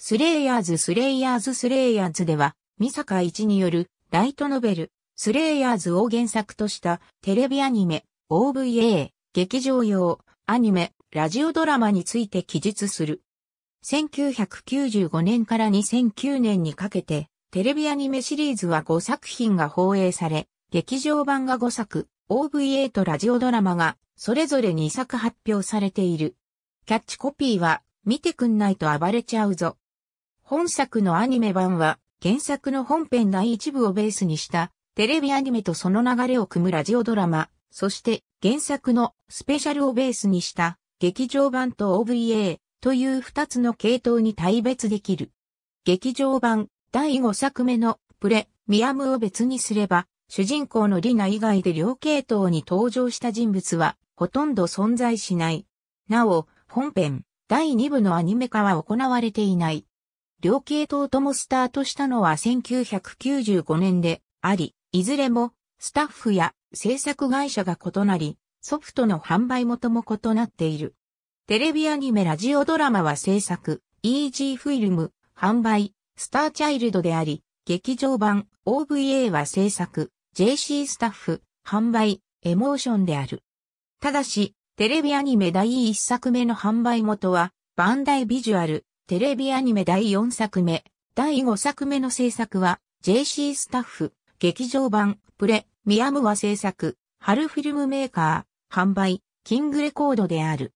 スレイヤーズスレイヤーズスレイヤーズでは、三坂一によるライトノベル、スレイヤーズを原作としたテレビアニメ、OVA、劇場用、アニメ、ラジオドラマについて記述する。1995年から2009年にかけて、テレビアニメシリーズは5作品が放映され、劇場版が5作、OVA とラジオドラマが、それぞれ2作発表されている。キャッチコピーは、見てくんないと暴れちゃうぞ。本作のアニメ版は原作の本編第一部をベースにしたテレビアニメとその流れを組むラジオドラマ、そして原作のスペシャルをベースにした劇場版と OVA という二つの系統に対別できる。劇場版第5作目のプレミアムを別にすれば主人公のリナ以外で両系統に登場した人物はほとんど存在しない。なお、本編第2部のアニメ化は行われていない。両系統ともスタートしたのは1995年であり、いずれもスタッフや制作会社が異なり、ソフトの販売元も異なっている。テレビアニメラジオドラマは制作、EG フィルム、販売、スターチャイルドであり、劇場版 OVA は制作、JC スタッフ、販売、エモーションである。ただし、テレビアニメ第1作目の販売元は、バンダイビジュアル、テレビアニメ第4作目、第5作目の制作は、JC スタッフ、劇場版、プレ、ミアムは制作、春フィルムメーカー、販売、キングレコードである。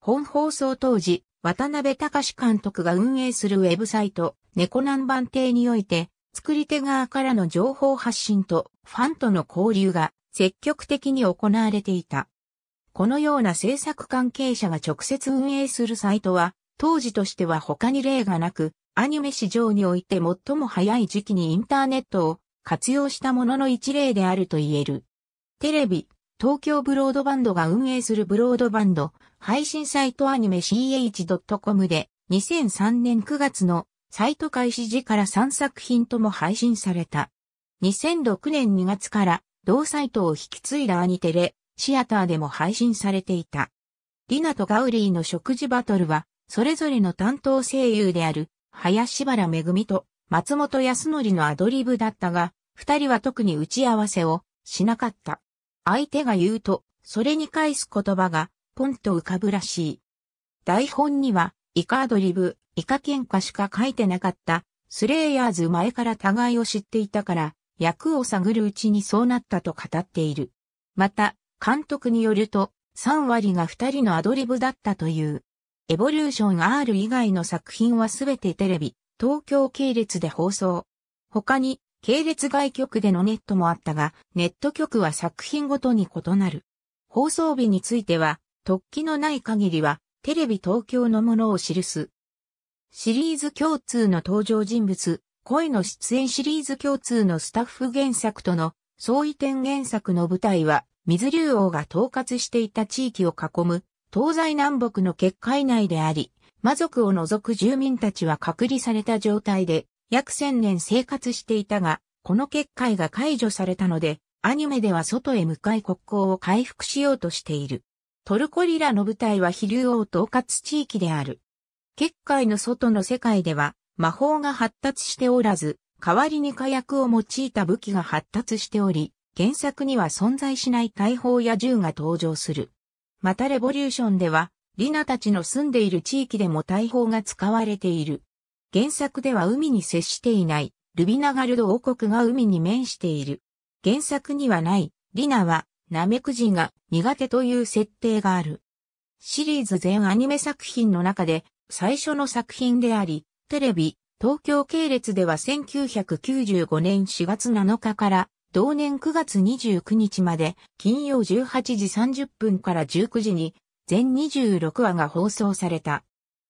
本放送当時、渡辺隆監督が運営するウェブサイト、猫南蛮亭において、作り手側からの情報発信とファンとの交流が積極的に行われていた。このような制作関係者が直接運営するサイトは当時としては他に例がなく、アニメ市場において最も早い時期にインターネットを活用したものの一例であると言える。テレビ、東京ブロードバンドが運営するブロードバンド、配信サイトアニメ ch.com で2003年9月のサイト開始時から3作品とも配信された。2006年2月から同サイトを引き継いだアニテレ、シアターでも配信されていた。リナとガウリーの食事バトルはそれぞれの担当声優である、林原めぐみと松本康則のアドリブだったが、二人は特に打ち合わせをしなかった。相手が言うと、それに返す言葉が、ポンと浮かぶらしい。台本には、イカアドリブ、イカ喧嘩しか書いてなかった。スレイヤーズ前から互いを知っていたから、役を探るうちにそうなったと語っている。また、監督によると、3割が2人のアドリブだったという。エボリューション R 以外の作品はすべてテレビ、東京系列で放送。他に、系列外局でのネットもあったが、ネット局は作品ごとに異なる。放送日については、突起のない限りは、テレビ東京のものを記す。シリーズ共通の登場人物、恋の出演シリーズ共通のスタッフ原作との相違点原作の舞台は、水流王が統括していた地域を囲む東西南北の結界内であり、魔族を除く住民たちは隔離された状態で、約千年生活していたが、この結界が解除されたので、アニメでは外へ向かい国交を回復しようとしている。トルコリラの舞台は飛竜王統括地域である。結界の外の世界では、魔法が発達しておらず、代わりに火薬を用いた武器が発達しており、原作には存在しない大砲や銃が登場する。またレボリューションでは、リナたちの住んでいる地域でも大砲が使われている。原作では海に接していない、ルビナガルド王国が海に面している。原作にはない、リナは、ナメクジが苦手という設定がある。シリーズ全アニメ作品の中で最初の作品であり、テレビ、東京系列では1995年4月7日から同年9月29日まで金曜18時30分から19時に全26話が放送された。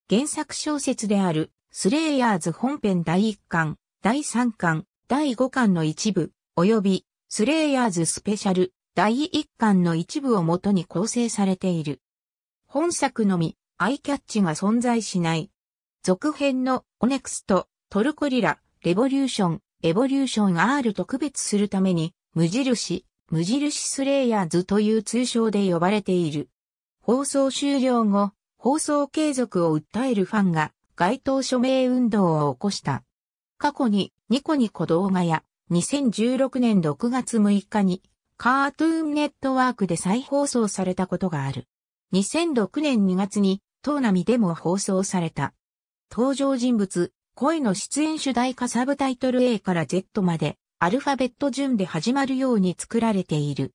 原作小説であるスレイヤーズ本編第1巻、第3巻、第5巻の一部、及びスレイヤーズスペシャル第1巻の一部をもとに構成されている。本作のみ、アイキャッチが存在しない。続編のオネクスト、トルコリラ、レボリューション、エボリューション R と区別するために、無印、無印スレイヤーズという通称で呼ばれている。放送終了後、放送継続を訴えるファンが街頭署名運動を起こした。過去にニコニコ動画や2016年6月6日にカートゥーンネットワークで再放送されたことがある。2006年2月にトーナミでも放送された。登場人物恋の出演主題歌サブタイトル A から Z まで、アルファベット順で始まるように作られている。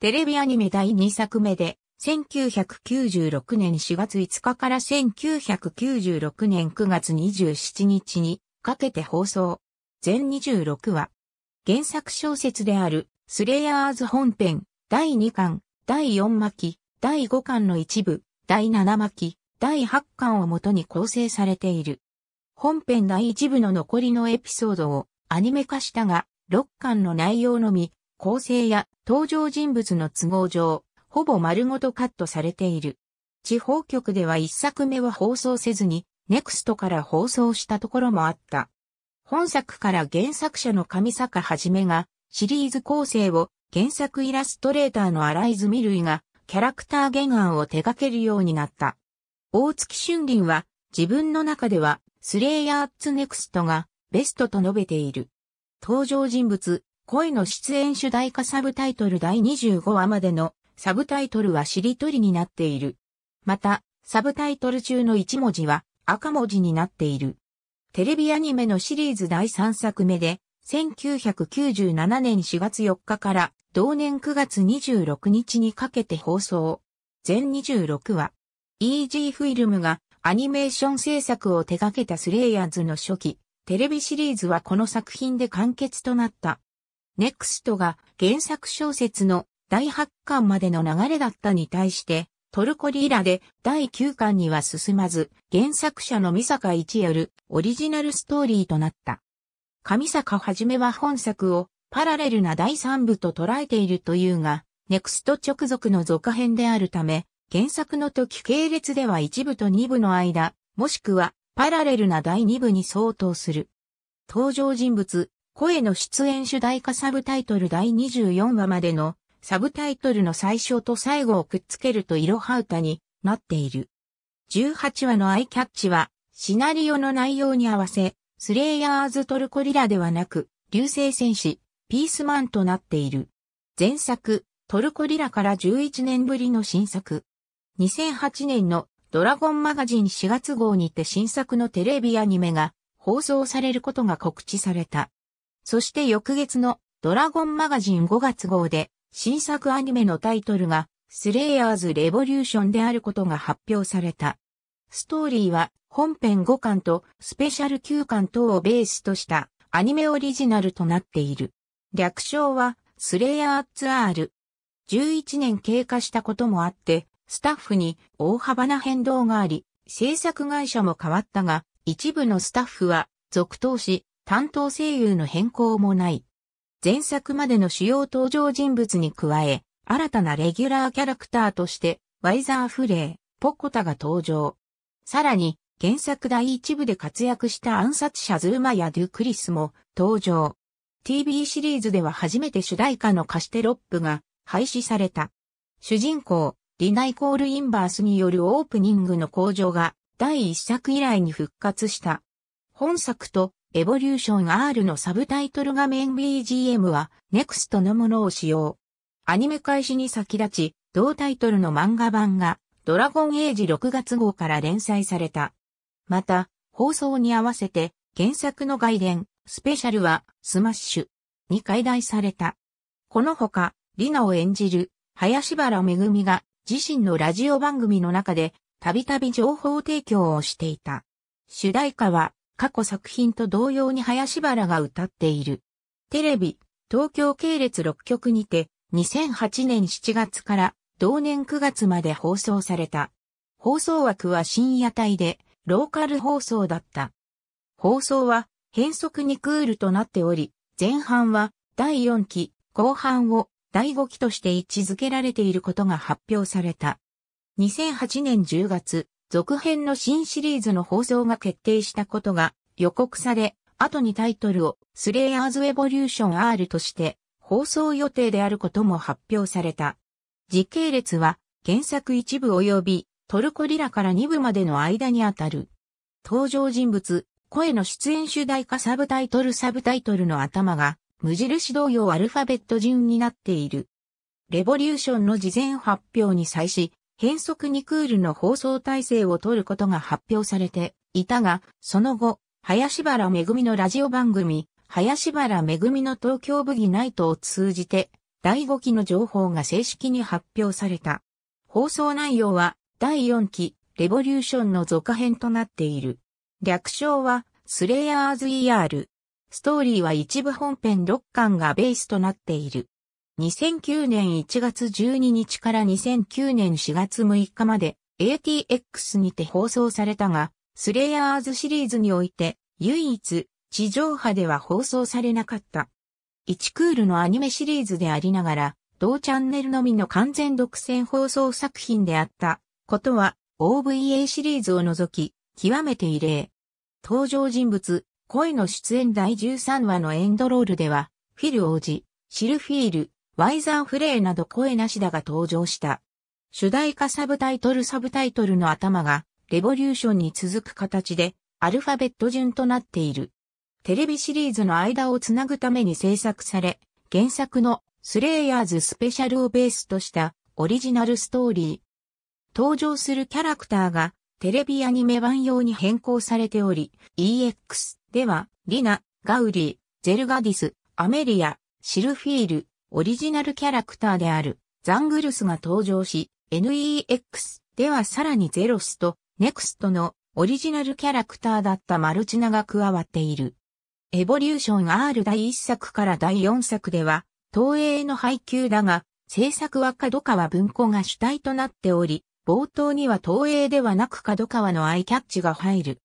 テレビアニメ第2作目で、1996年4月5日から1996年9月27日にかけて放送。全26話。原作小説である、スレイヤーズ本編、第2巻、第4巻、第5巻の一部、第7巻、第8巻をもとに構成されている。本編第一部の残りのエピソードをアニメ化したが、6巻の内容のみ、構成や登場人物の都合上、ほぼ丸ごとカットされている。地方局では1作目は放送せずに、ネクストから放送したところもあった。本作から原作者の上坂はじめが、シリーズ構成を原作イラストレーターの荒泉類が、キャラクター原案を手掛けるようになった。大月春林は、自分の中ではスレイヤーツネクストがベストと述べている。登場人物、恋の出演主題歌サブタイトル第25話までのサブタイトルはしりとりになっている。また、サブタイトル中の1文字は赤文字になっている。テレビアニメのシリーズ第3作目で、1997年4月4日から同年9月26日にかけて放送。全26話。イージーフィルムがアニメーション制作を手掛けたスレイヤーズの初期、テレビシリーズはこの作品で完結となった。ネクストが原作小説の第8巻までの流れだったに対して、トルコリーラで第9巻には進まず、原作者の三坂一るオリジナルストーリーとなった。上坂はじめは本作をパラレルな第3部と捉えているというが、ネクスト直属の続編であるため、原作の時系列では一部と二部の間、もしくはパラレルな第二部に相当する。登場人物、声の出演主題歌サブタイトル第24話までのサブタイトルの最初と最後をくっつけると色はタになっている。18話のアイキャッチはシナリオの内容に合わせ、スレイヤーズトルコリラではなく、流星戦士、ピースマンとなっている。前作、トルコリラから11年ぶりの新作。2008年のドラゴンマガジン4月号にて新作のテレビアニメが放送されることが告知された。そして翌月のドラゴンマガジン5月号で新作アニメのタイトルがスレイヤーズ・レボリューションであることが発表された。ストーリーは本編5巻とスペシャル9巻等をベースとしたアニメオリジナルとなっている。略称はスレイヤーツアール。11年経過したこともあって、スタッフに大幅な変動があり、制作会社も変わったが、一部のスタッフは続投し、担当声優の変更もない。前作までの主要登場人物に加え、新たなレギュラーキャラクターとして、ワイザー・フレー、ポッコタが登場。さらに、原作第一部で活躍した暗殺者ズーマやデュクリスも登場。TV シリーズでは初めて主題歌の歌詞テロップが廃止された。主人公、リナイコールインバースによるオープニングの向上が第一作以来に復活した。本作とエボリューション R のサブタイトル画面 BGM は NEXT のものを使用。アニメ開始に先立ち、同タイトルの漫画版がドラゴンエイジ6月号から連載された。また、放送に合わせて原作の外伝、スペシャルはスマッシュに解題された。このほか、リナを演じる林原めぐみが自身のラジオ番組の中で、たびたび情報提供をしていた。主題歌は、過去作品と同様に林原が歌っている。テレビ、東京系列6局にて、2008年7月から同年9月まで放送された。放送枠は深夜帯で、ローカル放送だった。放送は変則にクールとなっており、前半は第4期、後半を第5期として位置づけられていることが発表された。2008年10月、続編の新シリーズの放送が決定したことが予告され、後にタイトルをスレイヤーズ・エボリューション R として放送予定であることも発表された。時系列は原作一部及びトルコリラから2部までの間にあたる。登場人物、声の出演主題歌サブタイトルサブタイトルの頭が無印同様アルファベット順になっている。レボリューションの事前発表に際し、変則にクールの放送体制を取ることが発表されていたが、その後、林原めぐみのラジオ番組、林原めぐみの東京ブギナイトを通じて、第5期の情報が正式に発表された。放送内容は、第4期、レボリューションの続編となっている。略称は、スレイヤーズ ER。ストーリーは一部本編6巻がベースとなっている。2009年1月12日から2009年4月6日まで ATX にて放送されたが、スレイヤーズシリーズにおいて唯一地上波では放送されなかった。1クールのアニメシリーズでありながら、同チャンネルのみの完全独占放送作品であったことは OVA シリーズを除き、極めて異例。登場人物、恋の出演第13話のエンドロールでは、フィル王子、シルフィール、ワイザーフレイなど声なしだが登場した。主題歌サブタイトルサブタイトルの頭が、レボリューションに続く形で、アルファベット順となっている。テレビシリーズの間をつなぐために制作され、原作のスレイヤーズスペシャルをベースとしたオリジナルストーリー。登場するキャラクターがテレビアニメ版用に変更されており、EX、では、リナ、ガウリー、ゼルガディス、アメリア、シルフィール、オリジナルキャラクターである、ザングルスが登場し、NEX ではさらにゼロスと、ネクストのオリジナルキャラクターだったマルチナが加わっている。エボリューション R 第1作から第4作では、東映の配給だが、制作は角川文庫が主体となっており、冒頭には東映ではなく角川のアイキャッチが入る。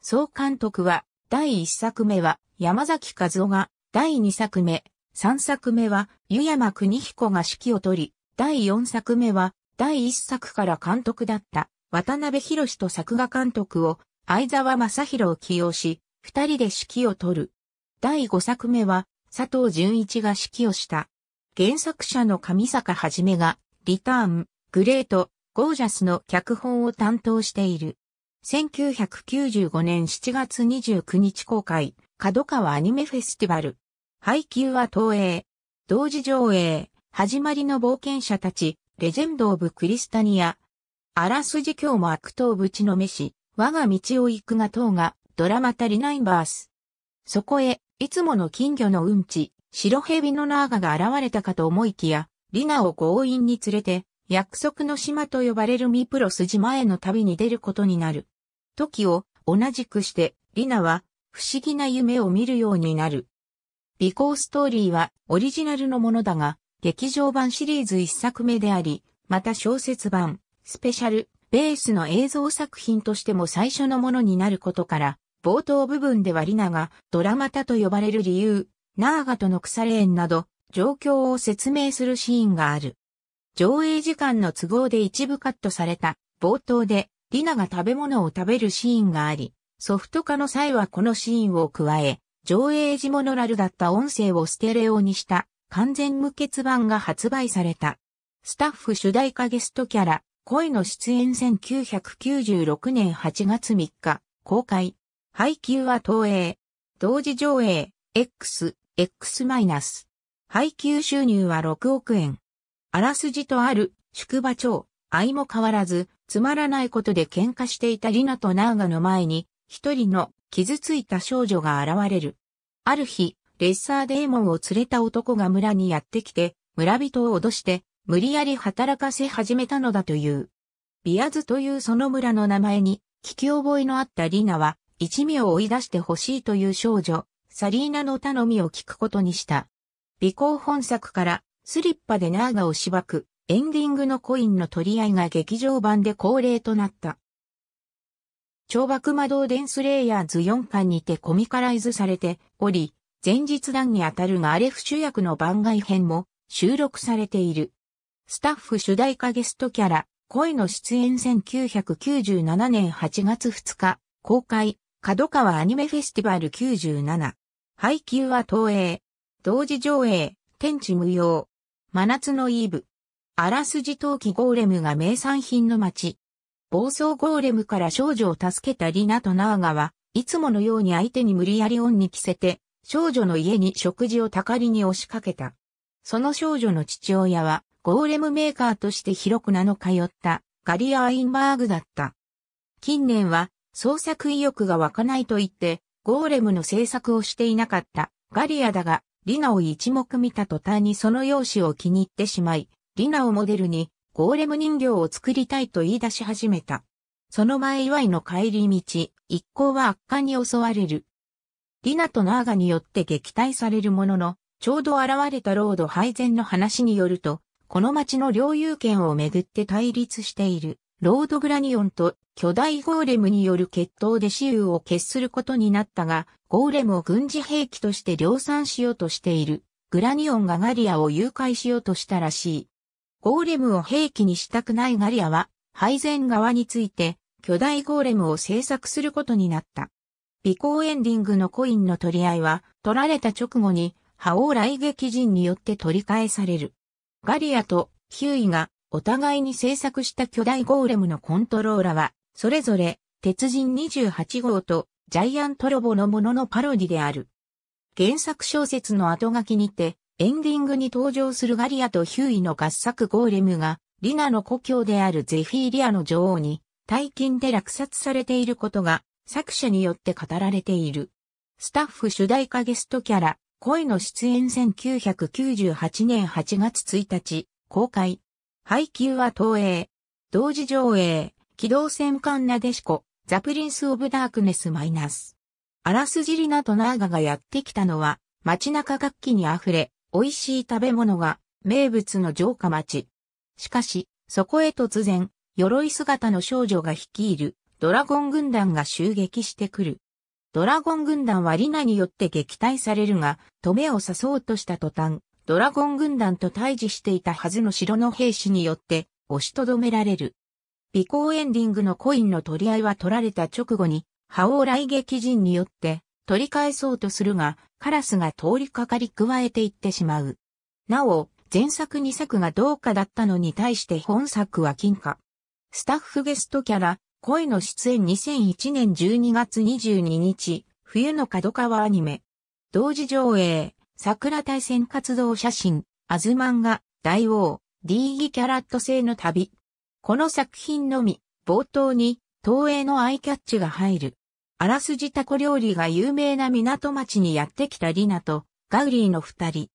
総監督は第1作目は山崎和夫が、第2作目、3作目は湯山邦彦が指揮を取り、第4作目は第1作から監督だった渡辺博と作画監督を相沢正宏を起用し、二人で指揮を取る。第5作目は佐藤淳一が指揮をした。原作者の上坂はじめが、リターン、グレート、ゴージャスの脚本を担当している。1995年7月29日公開、角川アニメフェスティバル。配給は東映。同時上映、始まりの冒険者たち、レジェンド・オブ・クリスタニア。あらすじ今日も悪党ぶちのめし、我が道を行くが党が、ドラマ足りないバース。そこへ、いつもの金魚のうんち、白蛇のナーガが現れたかと思いきや、リナを強引に連れて、約束の島と呼ばれるミプロス島への旅に出ることになる。時を同じくして、リナは不思議な夢を見るようになる。尾行ストーリーはオリジナルのものだが、劇場版シリーズ一作目であり、また小説版、スペシャル、ベースの映像作品としても最初のものになることから、冒頭部分ではリナがドラマタと呼ばれる理由、ナーガとの腐れ縁など、状況を説明するシーンがある。上映時間の都合で一部カットされた冒頭でリナが食べ物を食べるシーンがあり、ソフト化の際はこのシーンを加え、上映時モノラルだった音声をステレオにした完全無欠版が発売された。スタッフ主題歌ゲストキャラ、恋の出演1996年8月3日、公開。配給は東映。同時上映、X、X-。配給収入は6億円。あらすじとある宿場長、愛も変わらず、つまらないことで喧嘩していたリナとナーガの前に、一人の傷ついた少女が現れる。ある日、レッサーデーモンを連れた男が村にやってきて、村人を脅して、無理やり働かせ始めたのだという。ビアズというその村の名前に、聞き覚えのあったリナは、一味を追い出してほしいという少女、サリーナの頼みを聞くことにした。尾行本作からスリッパでナーガをしばく、エンディングのコインの取り合いが劇場版で恒例となった。超爆魔導伝スレイヤーズ4巻にてコミカライズされており、前日談にあたるがアレフ主役の番外編も収録されている。スタッフ主題歌ゲストキャラ、声の出演1997年8月2日、公開、角川アニメフェスティバル97。配給は東映。同時上映、天地無用。真夏のイーブ。あらすじ陶器ゴーレムが名産品の町。暴走ゴーレムから少女を助けたリナとナーガは、いつものように相手に無理やり恩に着せて、少女の家に食事をたかりに押しかけた。その少女の父親は、ゴーレムメーカーとして広く名の通ったガリア・アインバーグだった。近年は創作意欲が湧かないと言ってゴーレムの制作をしていなかったガリアだがリナを一目見た途端にその容姿を気に入ってしまい、リナをモデルにゴーレム人形を作りたいと言い出し始めた。その前祝いの帰り道、一行は悪化に襲われる。リナとナーガによって撃退されるものの、ちょうど現れたロード配膳の話によると、この町の領有権をめぐって対立している。ロードグラニオンと巨大ゴーレムによる決闘で雌雄を決することになったが、ゴーレムを軍事兵器として量産しようとしている。グラニオンがガリアを誘拐しようとしたらしい。ゴーレムを兵器にしたくないガリアは、配膳側について、巨大ゴーレムを制作することになった。尾行エンディングのコインの取り合いは、取られた直後に、覇王雷撃陣によって取り返される。ガリアとヒューイがお互いに制作した巨大ゴーレムのコントローラは、それぞれ、鉄人28号とジャイアントロボのもののパロディである。原作小説の後書きにて、エンディングに登場するガリアとヒューイの合作ゴーレムが、リナの故郷であるゼフィーリアの女王に、大金で落札されていることが、作者によって語られている。スタッフ主題歌ゲストキャラ、声の出演1998年8月1日、公開。配給は東映。同時上映、機動戦艦なでしこ、ザ・プリンス・オブ・ダークネス・マイナス。あらすじりなとナーガがやってきたのは、街中活気に溢れ、美味しい食べ物が、名物の城下町。しかし、そこへ突然、鎧姿の少女が率いる、ドラゴン軍団が襲撃してくる。ドラゴン軍団はリナによって撃退されるが、止めを刺そうとした途端、ドラゴン軍団と対峙していたはずの城の兵士によって押しとどめられる。尾行エンディングのコインの取り合いは取られた直後に、覇王来撃陣によって取り返そうとするが、カラスが通りかかり加えていってしまう。なお、前作2作がどうかだったのに対して本作は金貨。スタッフゲストキャラ、声の出演2001年12月22日、冬の角川アニメ。同時上映。桜大戦活動写真、アズマンガ、大王、D ギキャラット製の旅。この作品のみ、冒頭に、東映のアイキャッチが入る。あらすじタコ料理が有名な港町にやってきたリナと、ガウリーの二人。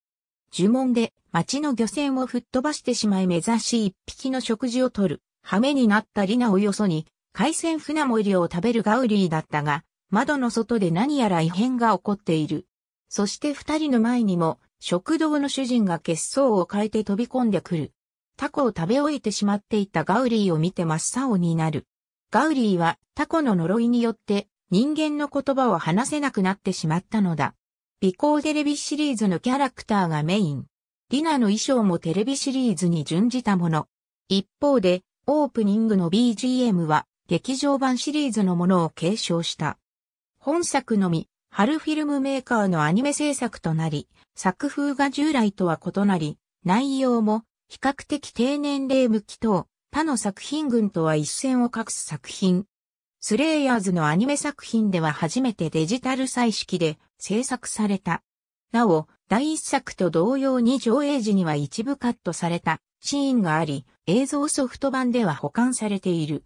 呪文で町の漁船を吹っ飛ばしてしまい目指し一匹の食事をとる、羽目になったリナをよそに、海鮮船盛りを食べるガウリーだったが、窓の外で何やら異変が起こっている。そして二人の前にも、食堂の主人が血相を変えて飛び込んでくる。タコを食べ終えてしまっていたガウリーを見て真っ青になる。ガウリーはタコの呪いによって人間の言葉を話せなくなってしまったのだ。美行テレビシリーズのキャラクターがメイン。ディナの衣装もテレビシリーズに準じたもの。一方で、オープニングの BGM は劇場版シリーズのものを継承した。本作のみ、春フィルムメーカーのアニメ制作となり、作風が従来とは異なり、内容も比較的低年齢向き等、他の作品群とは一線を画す作品。スレイヤーズのアニメ作品では初めてデジタル彩色で制作された。なお、第一作と同様に上映時には一部カットされたシーンがあり、映像ソフト版では保管されている。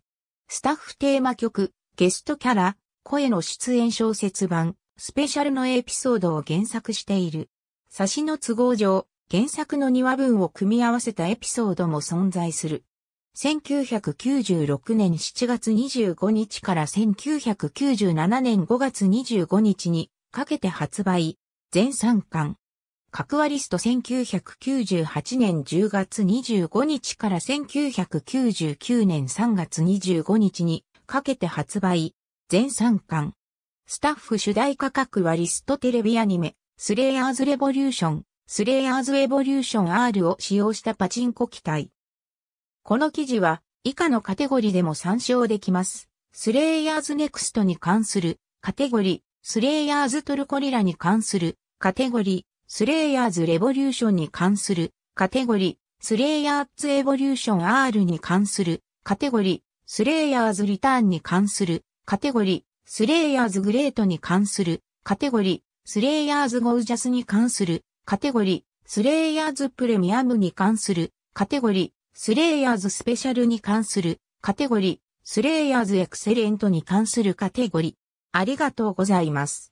スタッフテーマ曲、ゲストキャラ、声の出演小説版、スペシャルのエピソードを原作している。差しの都合上、原作の2話分を組み合わせたエピソードも存在する。1996年7月25日から1997年5月25日にかけて発売。全3巻。格話リスト1998年10月25日から1999年3月25日にかけて発売。全3巻。スタッフ主題価格はリストテレビアニメ、スレイヤーズレボリューション、スレイヤーズエボリューション R を使用したパチンコ機体。この記事は以下のカテゴリでも参照できます。スレイヤーズネクストに関するカテゴリ、スレイヤーズトルコリラに関するカテゴリ、スレイヤーズレボリューションに関するカテゴリ、スレイヤーズエボリューション R に関するカテゴリ、スレイヤーズリターンに関するカテゴリ、スレイヤーズグレートに関するカテゴリー、スレイヤーズゴージャスに関するカテゴリー、スレイヤーズプレミアムに関するカテゴリー、スレイヤーズスペシャルに関するカテゴリー、スレイヤーズエクセレントに関するカテゴリー。ありがとうございます。